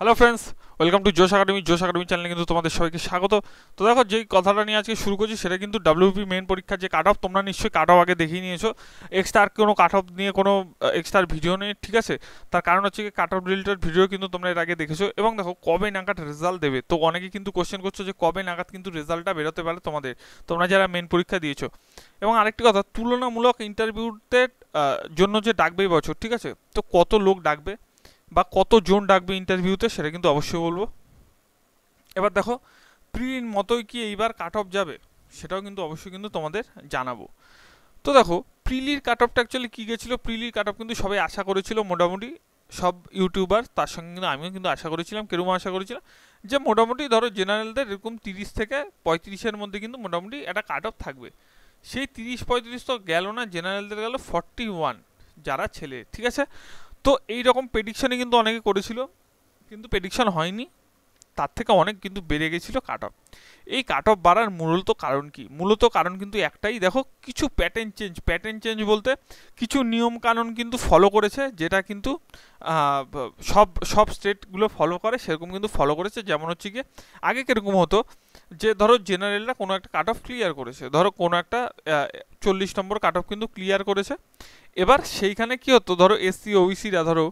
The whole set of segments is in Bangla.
hello friends welcome to Josh academy Josh academy চ্যানেলে কিন্তু তোমাদের সবাইকে স্বাগত তো দেখো যেই কথাটা নিয়ে আজকে শুরু করছি সেটা কিন্তু ডাব্লিউপি মেন পরীক্ষার যে কাট অফ তোমরা নিশ্চয়ই কাট অফ আগে দেখিয়ে নিয়েছো এক্সট্রার কোনো কাট অফ নিয়ে কোনো এক্সট্রা ভিডিও নেই ঠিক আছে তার কারণ হচ্ছে কি কাট অফ রিলেটেড ভিডিও কিন্তু তোমরা এর আগে দেখেছো এবং দেখো কবে নাগাদ রেজাল্ট দেবে তো অনেকে কিন্তু কোশ্চেন করছো যে কবে নাগাদ কিন্তু রেজাল্টটা বেরোতে পারে তোমাদের তোমরা যারা মেন পরীক্ষা দিয়েছো এবং আরেকটি কথা তুলনামূলক ইন্টারভিউতে জন্য যে ডাকবে এই বছর ঠিক আছে তো কত লোক ডাকবে বা কত জোন ডাকবে ইন্টারভিউতে সেটা কিন্তু অবশ্যই বলবো এবার দেখো প্রির মতোই কি এইবার কাট অফ যাবে সেটাও কিন্তু অবশ্যই কিন্তু তোমাদের জানাবো তো দেখো প্রিলির কাট অফটা অ্যাকচুয়ালি কী গেছিলো প্রিলির কাট অফ কিন্তু সবাই আশা করেছিল মোটামুটি সব ইউটিউবার তার সঙ্গে কিন্তু আমিও কিন্তু আশা করেছিলাম কেরম আশা করেছিলাম যে মোটামুটি ধরো জেনারেলদের এরকম তিরিশ থেকে পঁয়ত্রিশের মধ্যে কিন্তু মোটামুটি একটা কাট অফ থাকবে সেই তিরিশ পঁয়ত্রিশ তো গেল না জেনারেলদের গেল ফর্টি ওয়ান যারা ছেলে ঠিক আছে তো এই রকম প্রেডিকশানে কিন্তু অনেকে করেছিল কিন্তু প্রেডিকশন হয়নি তার থেকে অনেক কিন্তু বেড়ে গেছিলো কাট অফ এই কাট অফ বাড়ার মূলত কারণ কি মূলত কারণ কিন্তু একটাই দেখো কিছু প্যাটার্ন চেঞ্জ প্যাটার্ন চেঞ্জ বলতে কিছু নিয়ম কানুন কিন্তু ফলো করেছে যেটা কিন্তু সব সব স্টেটগুলো ফলো করে সেরকম কিন্তু ফলো করেছে যেমন হচ্ছে গিয়ে আগে কীরকম হতো যে ধরো জেনারেলরা কোনো একটা কাট অফ ক্লিয়ার করেছে ধরো কোনো একটা চল্লিশ নম্বর কাট অফ কিন্তু ক্লিয়ার করেছে এবার সেইখানে কী হতো ধরো এসসি ওবিসিরা ধরো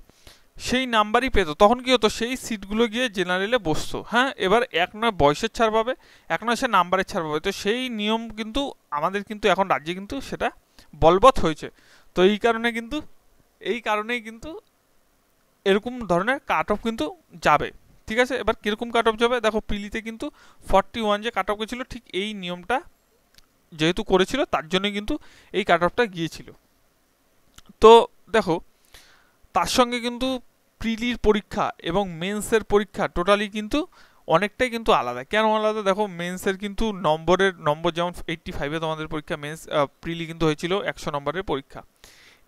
সেই নাম্বারই পেতো তখন কী হতো সেই সিটগুলো গিয়ে জেনারেলে বসতো হ্যাঁ এবার এক নয় বয়সের ছাড় পাবে এক নয় সে নাম্বারের ছাড় পাবে তো সেই নিয়ম কিন্তু আমাদের কিন্তু এখন রাজ্যে কিন্তু সেটা বলবৎ হয়েছে তো এই কারণে কিন্তু এই কারণেই কিন্তু এরকম ধরনের কাট অফ কিন্তু যাবে ঠিক আছে এবার কীরকম কাট অফ যাবে দেখো পিলিতে কিন্তু ফর্টি ওয়ান যে কাট অফ গেছিলো ঠিক এই নিয়মটা যেহেতু করেছিল তার জন্যই কিন্তু এই কাট অফটা গিয়েছিল তো দেখো তার সঙ্গে কিন্তু প্রিলির পরীক্ষা এবং মেন্সের পরীক্ষা টোটালি কিন্তু অনেকটাই কিন্তু আলাদা কেন আলাদা দেখো মেন্সের কিন্তু নম্বরের নম্বর যেমন এইট্টি ফাইভে তোমাদের পরীক্ষা মেন্স প্রিলি কিন্তু হয়েছিল একশো নম্বরের পরীক্ষা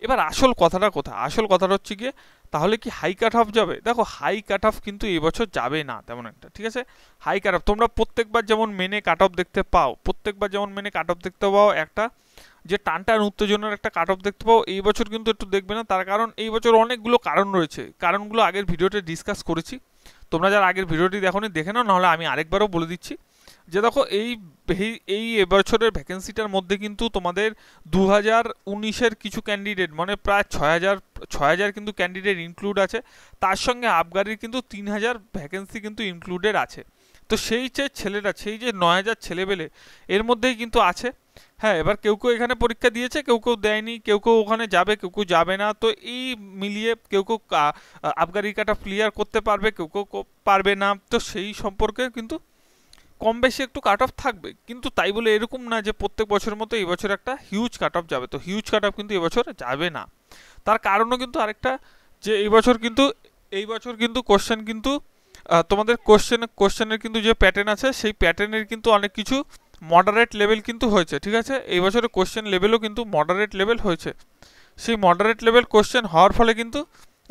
এবার আসল কথাটা কোথা আসল কথাটা হচ্ছে গিয়ে তাহলে কি হাই কাট অফ যাবে দেখো হাই কাট অফ কিন্তু এবছর যাবে না তেমন একটা ঠিক আছে হাই কাট অফ তোমরা প্রত্যেকবার যেমন মেনে কাট অফ দেখতে পাও প্রত্যেকবার যেমন মেনে কাট অফ দেখতে পাও একটা যে টানটান উত্তেজনার একটা কাট অফ দেখতে পাও এই বছর কিন্তু একটু দেখবে না তার কারণ এই বছর অনেকগুলো কারণ রয়েছে কারণগুলো আগের ভিডিওতে ডিসকাস করেছি তোমরা যারা আগের ভিডিওটি দেখো দেখে নাও নাহলে আমি আরেকবারও বলে দিচ্ছি যে দেখো এই এই এবছরের ভ্যাকেন্সিটার মধ্যে কিন্তু তোমাদের দু হাজার উনিশের কিছু ক্যান্ডিডেট মানে প্রায় ছয় হাজার ছয় হাজার কিন্তু ক্যান্ডিডেট ইনক্লুড আছে তার সঙ্গে আবগারির কিন্তু তিন হাজার ভ্যাকেন্সি কিন্তু ইনক্লুডেড আছে তো সেই যে ছেলেটা সেই যে নয় হাজার ছেলেবেলে এর মধ্যেই কিন্তু আছে হ্যাঁ এবার কেউ কেউ এখানে পরীক্ষা দিয়েছে কেউ কেউ দেয়নি কেউ কেউ ওখানে যাবে কেউ কেউ যাবে না তো এই মিলিয়ে কেউ কেউ আবগারিকাটা ক্লিয়ার করতে পারবে কেউ কেউ পারবে না তো সেই সম্পর্কে কিন্তু কম বেশি একটু কাট অফ থাকবে কিন্তু তাই বলে এরকম না যে প্রত্যেক বছরের মতো এই বছর একটা হিউজ কাট অফ যাবে তো হিউজ কাট অফ কিন্তু এবছর যাবে না তার কারণও কিন্তু আরেকটা যে এই বছর কিন্তু এই বছর কিন্তু কোশ্চেন কিন্তু তোমাদের কোশ্চেন কোশ্চেনের কিন্তু যে প্যাটার্ন আছে সেই প্যাটার্নের কিন্তু অনেক কিছু মডারেট লেভেল কিন্তু হয়েছে ঠিক আছে এই বছরে কোশ্চেন লেভেলও কিন্তু মডারেট লেভেল হয়েছে সেই মডারেট লেভেল কোশ্চেন হওয়ার ফলে কিন্তু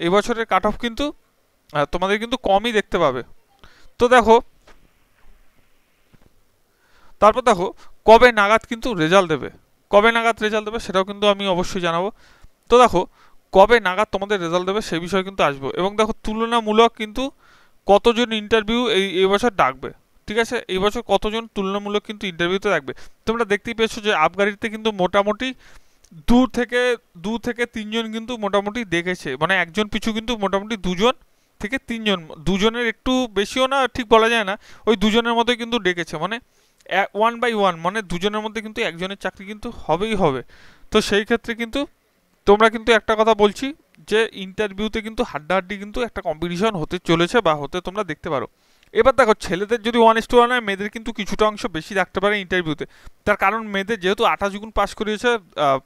এই বছরের কাট অফ কিন্তু তোমাদের কিন্তু কমই দেখতে পাবে তো দেখো তারপর দেখো কবে নাগাদ কিন্তু রেজাল্ট দেবে কবে নাগাদ রেজাল্ট দেবে সেটাও কিন্তু আমি অবশ্যই জানাবো তো দেখো কবে নাগাদ তোমাদের রেজাল্ট দেবে সেই বিষয়ে কিন্তু আসবো এবং দেখো তুলনামূলক কিন্তু কতজন ইন্টারভিউ এই এবছর ডাকবে ঠিক আছে এই বছর কতজন তুলনামূলক কিন্তু ইন্টারভিউতে ডাকবে তোমরা দেখতেই পেয়েছো যে আবগারিতে কিন্তু মোটামুটি দু থেকে দু থেকে তিনজন কিন্তু মোটামুটি দেখেছে মানে একজন পিছু কিন্তু মোটামুটি দুজন থেকে তিনজন দুজনের একটু বেশিও না ঠিক বলা যায় না ওই দুজনের মতোই কিন্তু ডেকেছে মানে ওয়ান বাই ওয়ান মানে দুজনের মধ্যে কিন্তু একজনের চাকরি কিন্তু হবেই হবে তো সেই ক্ষেত্রে কিন্তু তোমরা কিন্তু একটা কথা বলছি যে ইন্টারভিউতে কিন্তু হাড্ডাহাড্ডি কিন্তু একটা কম্পিটিশন হতে চলেছে বা হতে তোমরা দেখতে পারো এবার দেখো ছেলেদের যদি ওয়ান টু ওয়ান হয় মেয়েদের কিন্তু কিছুটা অংশ বেশি রাখতে পারে ইন্টারভিউতে তার কারণ মেয়েদের যেহেতু আঠাশ গুণ পাশ করিয়েছে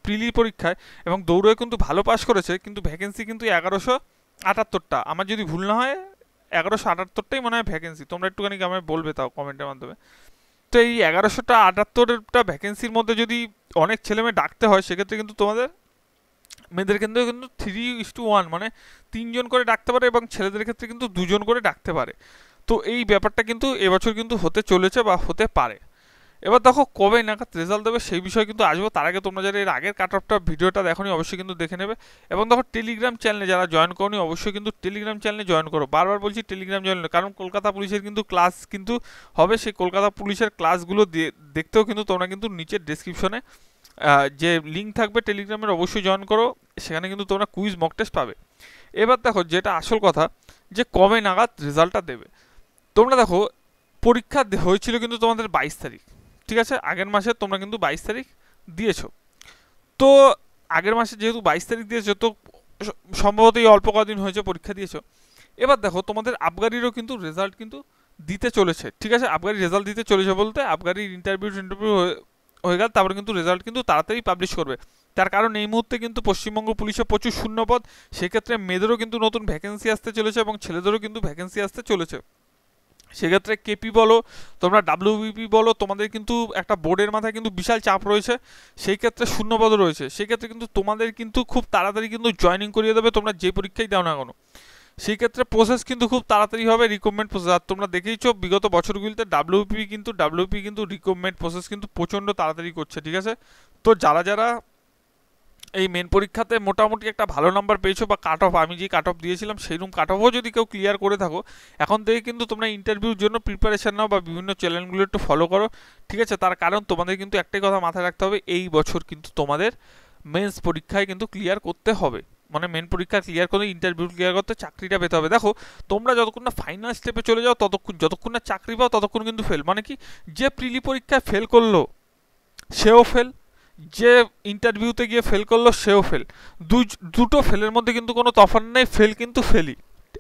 প্রিলি পরীক্ষায় এবং দৌড়ে কিন্তু ভালো পাশ করেছে কিন্তু ভ্যাকেন্সি কিন্তু এগারোশো আটাত্তরটা আমার যদি ভুল না হয় এগারোশো আটাত্তরটাই মনে হয় ভ্যাকেন্সি তোমরা একটুখানি আমায় বলবে তাও কমেন্টের মাধ্যমে তো এই এগারোশোটা আটাত্তরটা ভ্যাকেন্সির মধ্যে যদি অনেক ছেলে মেয়ে ডাকতে হয় সেক্ষেত্রে কিন্তু তোমাদের মেয়েদের ক্ষেত্রে কিন্তু থ্রি ইস টু ওয়ান মানে তিনজন করে ডাকতে পারে এবং ছেলেদের ক্ষেত্রে কিন্তু দুজন করে ডাকতে পারে তো এই ব্যাপারটা কিন্তু এবছর কিন্তু হতে চলেছে বা হতে পারে এবার দেখো কবে নাগাদ রেজাল্ট দেবে সেই বিষয়ে কিন্তু আসবো তার আগে তোমরা যারা এর আগের কাট অফটা ভিডিওটা দেখো অবশ্যই কিন্তু দেখে নেবে এবং দেখো টেলিগ্রাম চ্যানেলে যারা জয়েন করো অবশ্যই কিন্তু টেলিগ্রাম চ্যানেলে জয়েন করো বারবার বলছি টেলিগ্রাম জয়েন কারণ কলকাতা পুলিশের কিন্তু ক্লাস কিন্তু হবে সেই কলকাতা পুলিশের ক্লাসগুলো দেখতেও কিন্তু তোমরা কিন্তু নিচের ডেসক্রিপশনে যে লিঙ্ক থাকবে টেলিগ্রামের অবশ্যই জয়েন করো সেখানে কিন্তু তোমরা কুইজ মক টেস্ট পাবে এবার দেখো যেটা আসল কথা যে কবে নাগাদ রেজাল্টটা দেবে তোমরা দেখো পরীক্ষা হয়েছিল কিন্তু তোমাদের বাইশ তারিখ ঠিক আছে আগের মাসে তোমরা কিন্তু বাইশ তারিখ দিয়েছো তো আগের মাসে যেহেতু বাইশ তারিখ দিয়েছো তো সম্ভবত এই অল্প কদিন হয়েছে পরীক্ষা দিয়েছো এবার দেখো তোমাদের আবগারিরও কিন্তু রেজাল্ট কিন্তু দিতে চলেছে ঠিক আছে আবগারি রেজাল্ট দিতে চলেছে বলতে আবগারির ইন্টারভিউ ইন্টারভিউ হয়ে গেল তারপরে কিন্তু রেজাল্ট কিন্তু তাড়াতাড়ি পাবলিশ করবে তার কারণ এই মুহূর্তে কিন্তু পশ্চিমবঙ্গ পুলিশে প্রচুর শূন্যপদ সেক্ষেত্রে মেয়েদেরও কিন্তু নতুন ভ্যাকেন্সি আসতে চলেছে এবং ছেলেদেরও কিন্তু ভ্যাকেন্সি আসতে চলেছে সেক্ষেত্রে কেপি বলো তোমরা ডাব্লিউবিপি বলো তোমাদের কিন্তু একটা বোর্ডের মাথায় কিন্তু বিশাল চাপ রয়েছে সেই ক্ষেত্রে শূন্যপদ রয়েছে সেক্ষেত্রে কিন্তু তোমাদের কিন্তু খুব তাড়াতাড়ি কিন্তু জয়নিং করিয়ে দেবে তোমরা যে পরীক্ষাই দাও না কোনো সেই ক্ষেত্রে প্রসেস কিন্তু খুব তাড়াতাড়ি হবে রিক্রুটমেন্ট প্রসেস আর তোমরা দেখেইছো বিগত বছরগুলিতে ডাব্লিউপি কিন্তু ডাব্লিউপি কিন্তু রিক্রুটমেন্ট প্রসেস কিন্তু প্রচণ্ড তাড়াতাড়ি করছে ঠিক আছে তো যারা যারা এই মেন পরীক্ষাতে মোটামুটি একটা ভালো নাম্বার পেয়েছো বা কাট অফ আমি যে কাট অফ দিয়েছিলাম সেইরকম কাট অফও যদি কেউ ক্লিয়ার করে থাকো এখন থেকে কিন্তু তোমরা ইন্টারভিউর জন্য প্রিপারেশান নাও বা বিভিন্ন চ্যানেলগুলো একটু ফলো করো ঠিক আছে তার কারণ তোমাদের কিন্তু একটাই কথা মাথায় রাখতে হবে এই বছর কিন্তু তোমাদের মেন্স পরীক্ষায় কিন্তু ক্লিয়ার করতে হবে মানে মেন পরীক্ষা ক্লিয়ার করে ইন্টারভিউ ক্লিয়ার করতে চাকরিটা পেতে হবে দেখো তোমরা যতক্ষণ না ফাইনাল স্টেপে চলে যাও ততক্ষণ যতক্ষণ না চাকরি পাও ততক্ষণ কিন্তু ফেল মানে কি যে প্রিলি পরীক্ষায় ফেল করলো সেও ফেল যে ইন্টারভিউতে গিয়ে ফেল করলো সেও ফেল দুই দুটো ফেলের মধ্যে কিন্তু কোনো তফান নেই ফেল কিন্তু ফেলি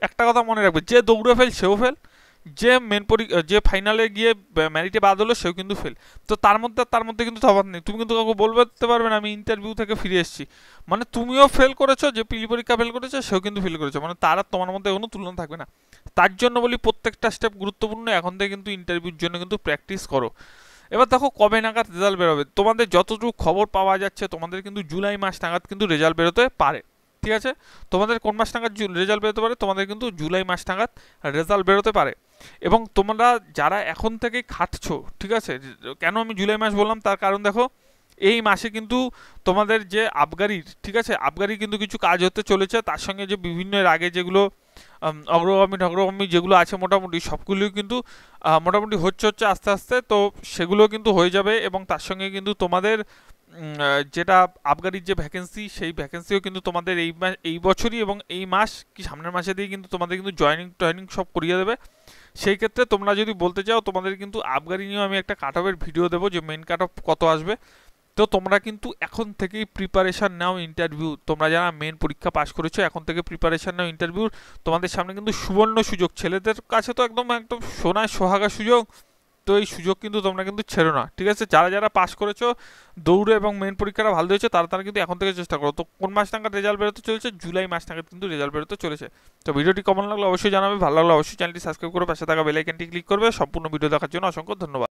একটা কথা মনে রাখবে যে দৌড়ে ফেল সেও ফেল যে মেন পরীক্ষা যে ফাইনালে গিয়ে ম্যারিটে বাদ হলো সেও কিন্তু ফেল তো তার মধ্যে তার মধ্যে কিন্তু তফাৎ নেই তুমি কিন্তু কাউকে বলতে পারবে না আমি ইন্টারভিউ থেকে ফিরে এসেছি মানে তুমিও ফেল করেছো যে পিলি পরীক্ষা ফেল করেছো সেও কিন্তু ফেল করেছো মানে তার আর তোমার মধ্যে কোনো তুলনা থাকবে না তার জন্য বলি প্রত্যেকটা স্টেপ গুরুত্বপূর্ণ এখন থেকে কিন্তু ইন্টারভিউর জন্য কিন্তু প্র্যাকটিস করো এবার দেখো কবে নাগাদ রেজাল্ট বেরোবে তোমাদের যতটুকু খবর পাওয়া যাচ্ছে তোমাদের কিন্তু জুলাই মাস নাগাদ কিন্তু রেজাল্ট বেরোতে পারে ঠিক আছে তোমাদের কোন মাস নাগাদ রেজাল্ট বেরোতে পারে তোমাদের কিন্তু জুলাই মাস নাগাদ রেজাল্ট বেরোতে পারে এবং তোমরা যারা এখন থেকে খাটছো ঠিক আছে কেন আমি জুলাই মাস বললাম তার কারণ দেখো এই মাসে কিন্তু তোমাদের যে আবগারির ঠিক আছে আবগারি কিন্তু কিছু কাজ হতে চলেছে তার সঙ্গে যে বিভিন্ন এর আগে যেগুলো অগ্রগামী ঠগ্রগামী যেগুলো আছে মোটামুটি সবগুলোই কিন্তু মোটামুটি হচ্ছে হচ্ছে আস্তে আস্তে তো সেগুলো কিন্তু হয়ে যাবে এবং তার সঙ্গে কিন্তু তোমাদের যেটা আবগারির যে ভ্যাকেন্সি সেই ভ্যাকেন্সিও কিন্তু তোমাদের এই এই বছরই এবং এই মাস কি সামনের মাসে দিয়ে কিন্তু তোমাদের কিন্তু জয়নিং টয়নিং সব করিয়ে দেবে সেই ক্ষেত্রে তোমরা যদি বলতে চাও তোমাদের কিন্তু আবগারি নিয়েও আমি একটা কাট অফের ভিডিও দেবো যে মেন কাট অফ কত আসবে তো তোমরা কিন্তু এখন থেকেই প্রিপারেশান নাও ইন্টারভিউ তোমরা যারা মেন পরীক্ষা পাস করেছো এখন থেকে প্রিপারেশান নাও ইন্টারভিউ তোমাদের সামনে কিন্তু সুবর্ণ সুযোগ ছেলেদের কাছে তো একদম একদম সোনায় সোহাগা সুযোগ তো এই সুযোগ কিন্তু তোমরা কিন্তু ছেড়ো না ঠিক আছে যারা যারা পাস করেছো দৌড়ে এবং মেন পরীক্ষাটা ভালো হয়েছে তারা তারা কিন্তু এখন থেকে চেষ্টা করো তো কোন মাস নাগাদ রেজাল্ট বেরোতে চলেছে জুলাই মাস নাগাদ কিন্তু রেজাল্ট বেরোতে চলেছে তো ভিডিওটি কমন লাগলো অবশ্যই জানাবে ভালো লাগলো অবশ্যই চ্যানেলটি সাবস্ক্রাইব করে পাশে থাকা বেলাইকেনটি ক্লিক করবে সম্পূর্ণ ভিডিও দেখার জন্য অসংখ্য ধন্যবাদ